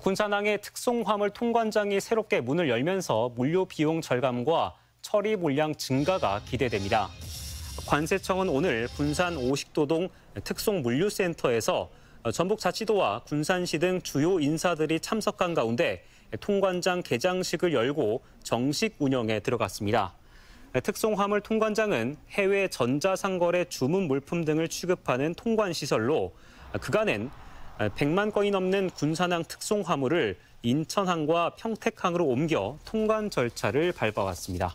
군산항의 특송화물 통관장이 새롭게 문을 열면서 물류 비용 절감과 처리 물량 증가가 기대됩니다. 관세청은 오늘 군산 오식도동 특송물류센터에서 전북자치도와 군산시 등 주요 인사들이 참석한 가운데 통관장 개장식을 열고 정식 운영에 들어갔습니다. 특송화물 통관장은 해외 전자상거래 주문 물품 등을 취급하는 통관시설로 그간엔 100만 아, 건이 넘는 군산항 특송 화물을 인천항과 평택항으로 옮겨 통관 절차를 밟아왔습니다.